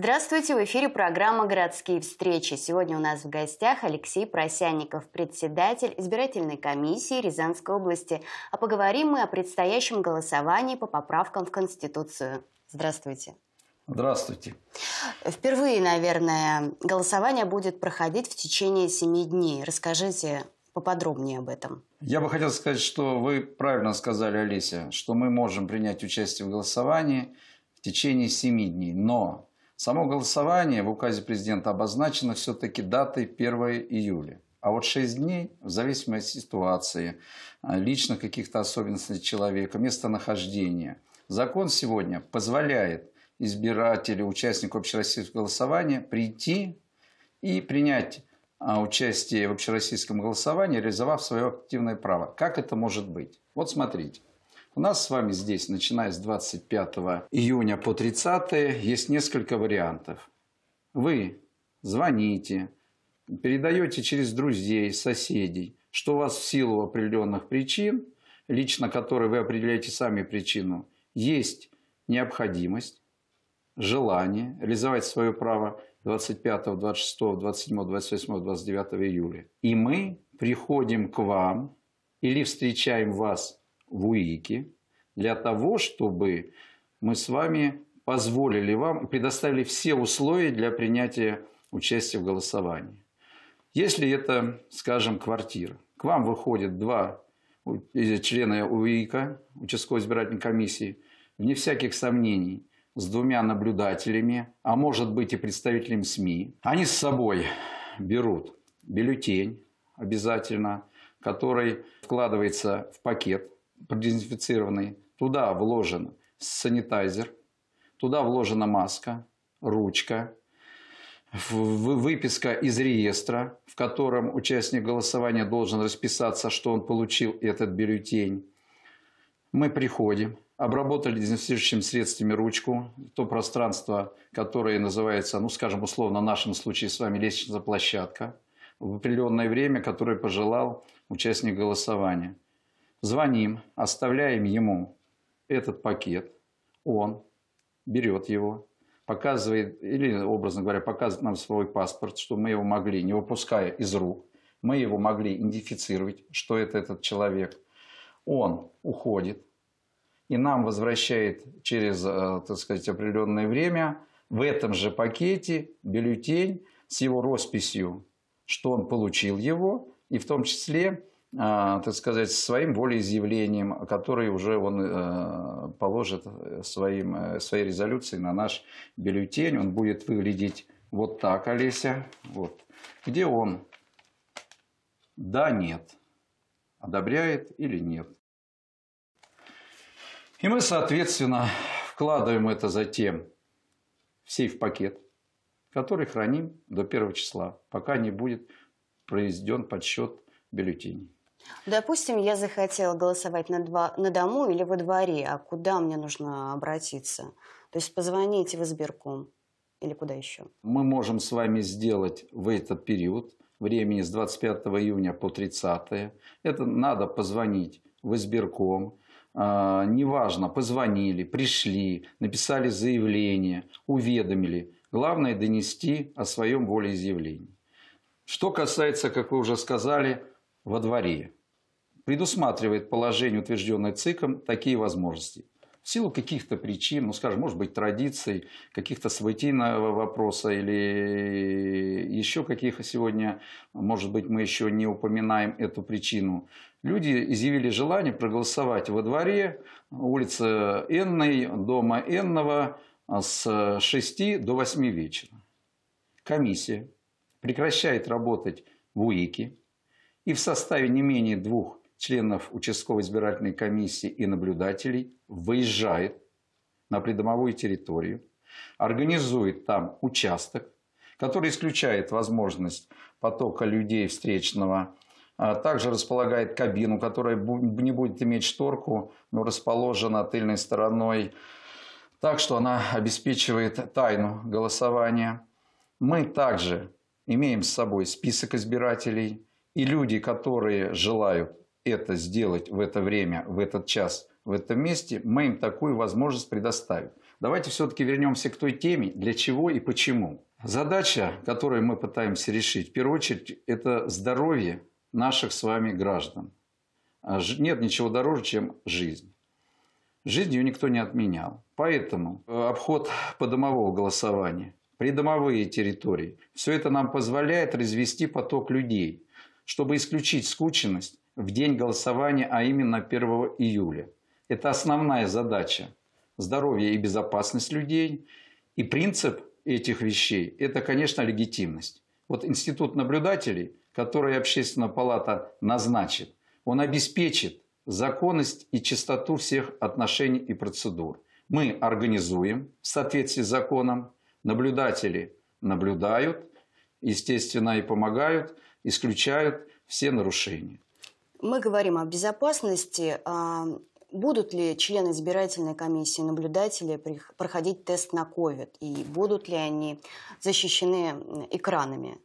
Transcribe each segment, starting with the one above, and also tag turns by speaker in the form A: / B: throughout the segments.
A: Здравствуйте, в эфире программа «Городские встречи». Сегодня у нас в гостях Алексей Просянников, председатель избирательной комиссии Рязанской области. А поговорим мы о предстоящем голосовании по поправкам в Конституцию. Здравствуйте.
B: Здравствуйте.
A: Впервые, наверное, голосование будет проходить в течение семи дней. Расскажите поподробнее об этом.
B: Я бы хотел сказать, что вы правильно сказали, Олеся, что мы можем принять участие в голосовании в течение семи дней. Но Само голосование в указе президента обозначено все-таки датой 1 июля. А вот 6 дней, в зависимости от ситуации, а, лично каких-то особенностей человека, местонахождения. Закон сегодня позволяет избирателю, участнику общероссийского голосования прийти и принять а, участие в общероссийском голосовании, реализовав свое активное право. Как это может быть? Вот смотрите. У нас с вами здесь, начиная с 25 июня по 30, есть несколько вариантов. Вы звоните, передаете через друзей, соседей, что у вас в силу определенных причин, лично которые вы определяете сами причину, есть необходимость, желание реализовать свое право 25, 26, 27, 28, 29 июля. И мы приходим к вам или встречаем вас в УИКе для того, чтобы мы с вами позволили вам, предоставили все условия для принятия участия в голосовании. Если это, скажем, квартира, к вам выходит два члена УИКа, участковой избирательной комиссии, вне всяких сомнений, с двумя наблюдателями, а может быть и представителем СМИ. Они с собой берут бюллетень обязательно, который вкладывается в пакет продезинфицированный, туда вложен санитайзер, туда вложена маска, ручка, выписка из реестра, в котором участник голосования должен расписаться, что он получил этот бюллетень. Мы приходим, обработали дезинфицирующими средствами ручку, то пространство, которое называется, ну, скажем, условно, в нашем случае с вами лестничная площадка, в определенное время, которое пожелал участник голосования звоним, оставляем ему этот пакет, он берет его, показывает, или, образно говоря, показывает нам свой паспорт, что мы его могли, не выпуская из рук, мы его могли идентифицировать, что это этот человек. Он уходит, и нам возвращает через, э, так сказать, определенное время в этом же пакете бюллетень с его росписью, что он получил его, и в том числе а, так сказать, своим волеизъявлением, который уже он э, положит э, своим, э, своей резолюцией на наш бюллетень. Он будет выглядеть вот так, Олеся. Вот. Где он? Да, нет. Одобряет или нет. И мы, соответственно, вкладываем это затем в сейф-пакет, который храним до первого числа, пока не будет произведен подсчет бюллетеней.
A: Допустим, я захотела голосовать на, два, на дому или во дворе, а куда мне нужно обратиться? То есть позвонить в избирком или куда еще?
B: Мы можем с вами сделать в этот период времени с 25 июня по 30. Это надо позвонить в избирком, а, неважно, позвонили, пришли, написали заявление, уведомили. Главное донести о своем волеизъявлении. Что касается, как вы уже сказали, во дворе предусматривает положение, утвержденное ЦИКом, такие возможности. В силу каких-то причин, ну, скажем, может быть, традиций, каких-то событийного вопроса или еще каких то сегодня, может быть, мы еще не упоминаем эту причину. Люди изъявили желание проголосовать во дворе, улица Энной, дома Энного а с 6 до 8 вечера. Комиссия прекращает работать в УИКе, и в составе не менее двух членов участковой избирательной комиссии и наблюдателей выезжает на придомовую территорию, организует там участок, который исключает возможность потока людей встречного, а также располагает кабину, которая не будет иметь шторку, но расположена тыльной стороной, так что она обеспечивает тайну голосования. Мы также имеем с собой список избирателей, и люди, которые желают это сделать в это время, в этот час, в этом месте, мы им такую возможность предоставим. Давайте все-таки вернемся к той теме, для чего и почему. Задача, которую мы пытаемся решить, в первую очередь, это здоровье наших с вами граждан. А нет ничего дороже, чем жизнь. Жизнь ее никто не отменял. Поэтому э, обход подомового голосования, придомовые территории, все это нам позволяет развести поток людей – чтобы исключить скученность в день голосования, а именно 1 июля. Это основная задача – здоровье и безопасность людей. И принцип этих вещей – это, конечно, легитимность. Вот институт наблюдателей, который общественная палата назначит, он обеспечит законность и чистоту всех отношений и процедур. Мы организуем в соответствии с законом, наблюдатели наблюдают, естественно, и помогают – исключают все нарушения.
A: Мы говорим о безопасности. А, будут ли члены избирательной комиссии, наблюдатели проходить тест на COVID? И будут ли они защищены экранами?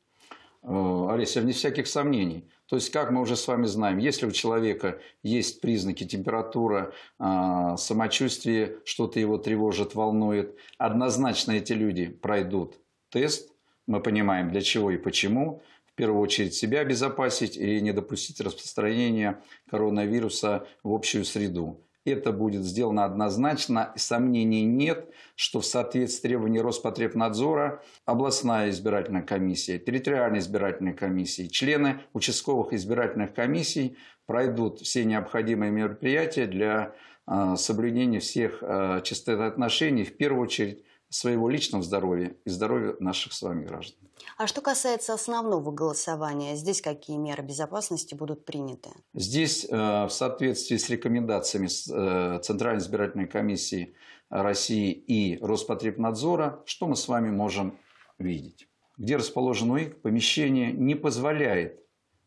B: Олеся, вне всяких сомнений. То есть, как мы уже с вами знаем, если у человека есть признаки температура, а, самочувствие, что-то его тревожит, волнует, однозначно эти люди пройдут тест, мы понимаем для чего и почему, в первую очередь себя обезопасить и не допустить распространения коронавируса в общую среду. Это будет сделано однозначно. Сомнений нет, что в соответствии с требованиями Роспотребнадзора областная избирательная комиссия, территориальная избирательная комиссия, члены участковых избирательных комиссий пройдут все необходимые мероприятия для а, соблюдения всех а, чистоты отношений, в первую очередь своего личного здоровья и здоровья наших с вами граждан.
A: А что касается основного голосования, здесь какие меры безопасности будут приняты?
B: Здесь э, в соответствии с рекомендациями э, Центральной избирательной комиссии России и Роспотребнадзора, что мы с вами можем видеть? Где расположен УИК, помещение не позволяет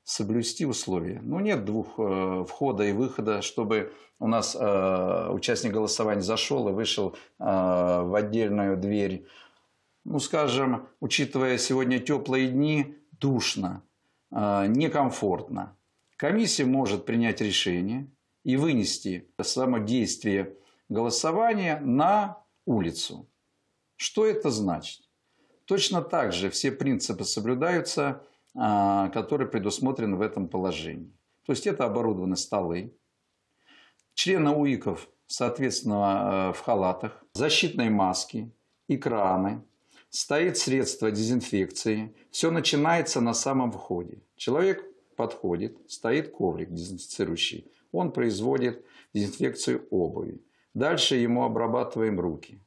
B: соблюсти условия. Ну, нет двух э, входа и выхода, чтобы у нас э, участник голосования зашел и вышел э, в отдельную дверь. Ну, скажем, учитывая сегодня теплые дни, душно, э, некомфортно. Комиссия может принять решение и вынести само действие голосования на улицу. Что это значит? Точно так же все принципы соблюдаются – а, который предусмотрен в этом положении. То есть это оборудованы столы, члены УИКов, соответственно, э, в халатах, защитные маски, экраны, стоит средство дезинфекции. Все начинается на самом входе. Человек подходит, стоит коврик дезинфицирующий. Он производит дезинфекцию обуви. Дальше ему обрабатываем руки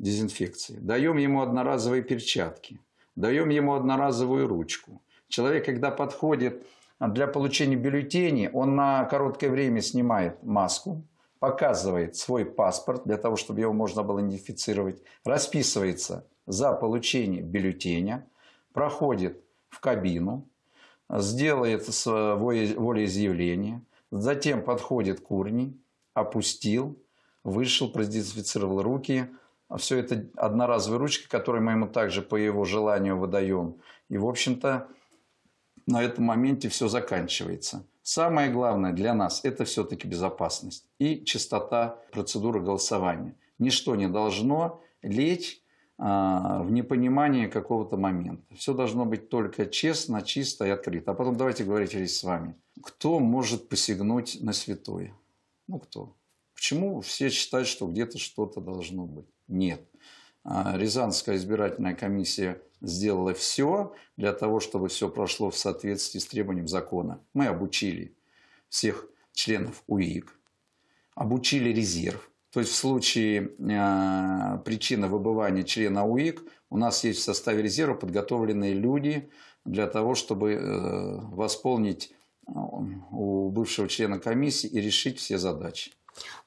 B: дезинфекции. Даем ему одноразовые перчатки. Даем ему одноразовую ручку. Человек, когда подходит для получения бюллетеней, он на короткое время снимает маску, показывает свой паспорт для того, чтобы его можно было идентифицировать, расписывается за получение бюллетеня, проходит в кабину, сделает свое волеизъявление, затем подходит к урне, опустил, вышел, продезинфицировал руки. Все это одноразовые ручки, которые мы ему также по его желанию выдаем. И, в общем-то, на этом моменте все заканчивается. Самое главное для нас – это все-таки безопасность и чистота процедуры голосования. Ничто не должно лечь а, в непонимании какого-то момента. Все должно быть только честно, чисто и открыто. А потом давайте говорить здесь с вами. Кто может посягнуть на святое? Ну, кто? Почему все считают, что где-то что-то должно быть? Нет. А, Рязанская избирательная комиссия сделала все для того, чтобы все прошло в соответствии с требованием закона. Мы обучили всех членов УИК, обучили резерв. То есть в случае э, причины выбывания члена УИК у нас есть в составе резерва подготовленные люди для того, чтобы э, восполнить а, у бывшего члена комиссии и решить все задачи.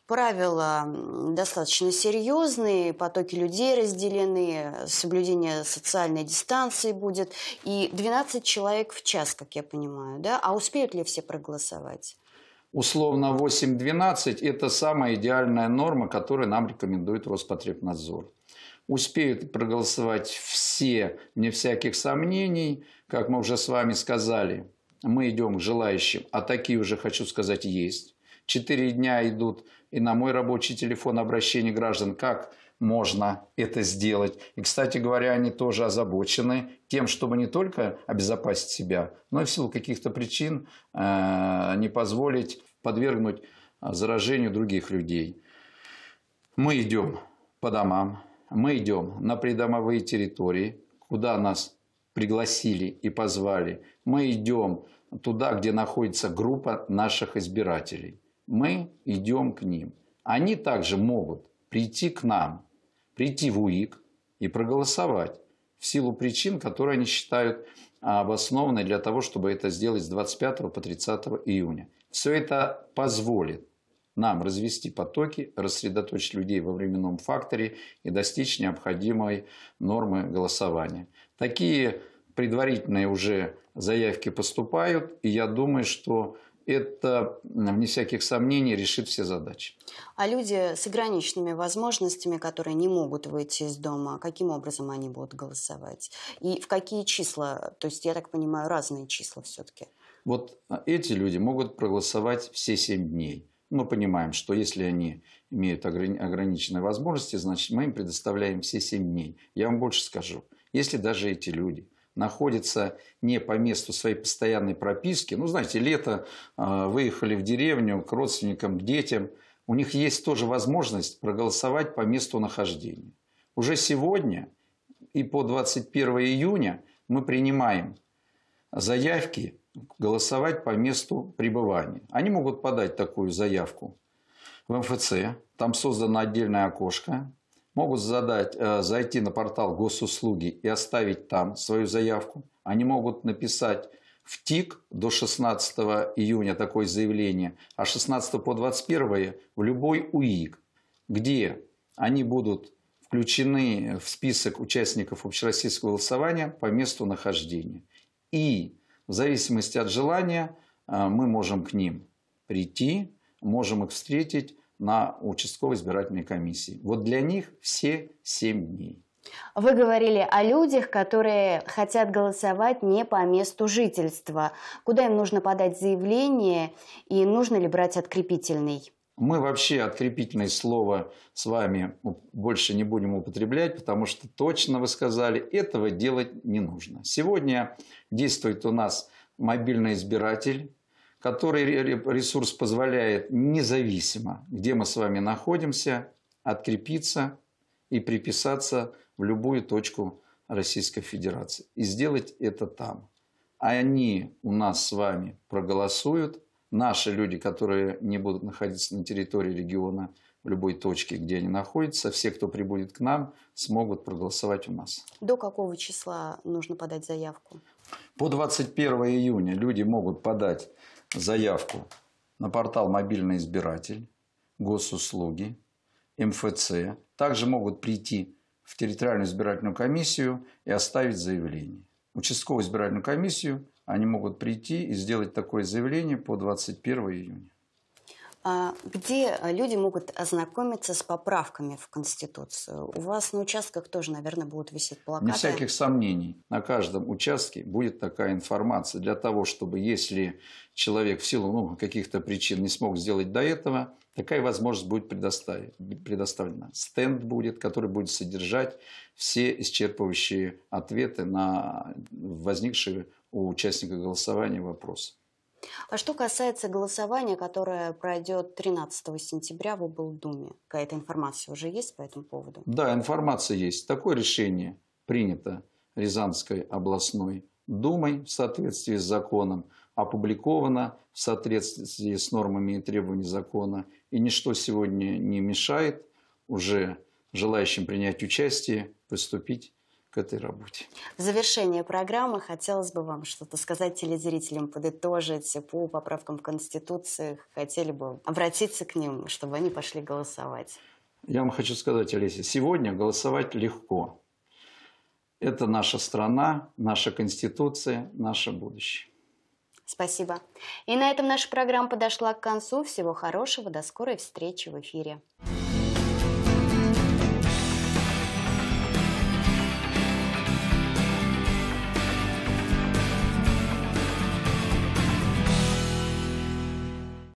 A: Правила достаточно серьезные, потоки людей разделены, соблюдение социальной дистанции будет. И 12 человек в час, как я понимаю, да? А успеют ли все проголосовать?
B: Условно 8-12 – это самая идеальная норма, которую нам рекомендует Роспотребнадзор. Успеют проголосовать все, не всяких сомнений. Как мы уже с вами сказали, мы идем к желающим, а такие уже, хочу сказать, есть. Четыре дня идут и на мой рабочий телефон обращение граждан, как можно это сделать. И, кстати говоря, они тоже озабочены тем, чтобы не только обезопасить себя, но и в силу каких-то причин э, не позволить подвергнуть э, заражению других людей. Мы идем по домам, мы идем на придомовые территории, куда нас пригласили и позвали. Мы идем туда, где находится группа наших избирателей – мы идем к ним. Они также могут прийти к нам, прийти в УИК и проголосовать в силу причин, которые они считают а, обоснованной для того, чтобы это сделать с 25 по 30 июня. Все это позволит нам развести потоки, рассредоточить людей во временном факторе и достичь необходимой нормы голосования. Такие предварительные уже заявки поступают, и я думаю, что это, вне всяких сомнений, решит все задачи.
A: А люди с ограниченными возможностями, которые не могут выйти из дома, каким образом они будут голосовать? И в какие числа? То есть, я так понимаю, разные числа все-таки.
B: Вот а, эти люди могут проголосовать все 7 дней. Мы понимаем, что если они имеют ограниченные возможности, значит, мы им предоставляем все 7 дней. Я вам больше скажу. Если даже эти люди – находится не по месту своей постоянной прописки. Ну, знаете, лето а, выехали в деревню к родственникам, к детям. У них есть тоже возможность проголосовать по месту нахождения. Уже сегодня и по 21 июня мы принимаем заявки голосовать по месту пребывания. Они могут подать такую заявку в МФЦ. Там создано отдельное окошко, могут задать, э, зайти на портал госуслуги и оставить там свою заявку. Они могут написать в ТИК до 16 июня такое заявление, а 16 по 21 в любой УИК, где они будут включены в список участников общероссийского голосования по месту нахождения. И в зависимости от желания э, мы можем к ним прийти, можем их встретить, на участковой избирательной комиссии. Вот для них все 7 дней.
A: Вы говорили о людях, которые хотят голосовать не по месту жительства. Куда им нужно подать заявление и нужно ли брать открепительный?
B: Мы вообще открепительное слово с вами больше не будем употреблять, потому что точно вы сказали, этого делать не нужно. Сегодня действует у нас мобильный избиратель, который ресурс позволяет независимо, где мы с вами находимся, открепиться и приписаться в любую точку Российской Федерации. И сделать это там. А они у нас с вами проголосуют. Наши люди, которые не будут находиться на территории региона, в любой точке, где они находятся, все, кто прибудет к нам, смогут проголосовать у нас.
A: До какого числа нужно подать заявку?
B: По 21 июня люди могут подать заявку на портал «Мобильный избиратель», «Госуслуги», МФЦ. Также могут прийти в территориальную избирательную комиссию и оставить заявление. Участковую избирательную комиссию они могут прийти и сделать такое заявление по 21 июня.
A: А где э, люди могут ознакомиться с поправками в Конституцию? У вас на участках тоже, наверное, будут висеть плакаты. Без всяких
B: сомнений. На каждом участке будет такая информация для того, чтобы если человек в силу ну, каких-то причин не смог сделать до этого, такая возможность будет предоставлена. Стенд будет, который будет содержать все исчерпывающие ответы на возникшие у участника голосования вопросы.
A: А что касается голосования, которое пройдет 13 сентября в Облдуме, какая-то информация уже есть по этому поводу?
B: Да, информация есть. Такое решение принято Рязанской областной думой в соответствии с законом, опубликовано в соответствии с нормами и требованиями закона. И ничто сегодня не мешает уже желающим принять участие поступить к этой работе.
A: В завершение программы хотелось бы вам что-то сказать телезрителям, подытожить по поправкам в Конституции. Хотели бы обратиться к ним, чтобы они пошли голосовать.
B: Я вам хочу сказать, Олеся, сегодня голосовать легко. Это наша страна, наша Конституция, наше будущее.
A: Спасибо. И на этом наша программа подошла к концу. Всего хорошего. До скорой встречи в эфире.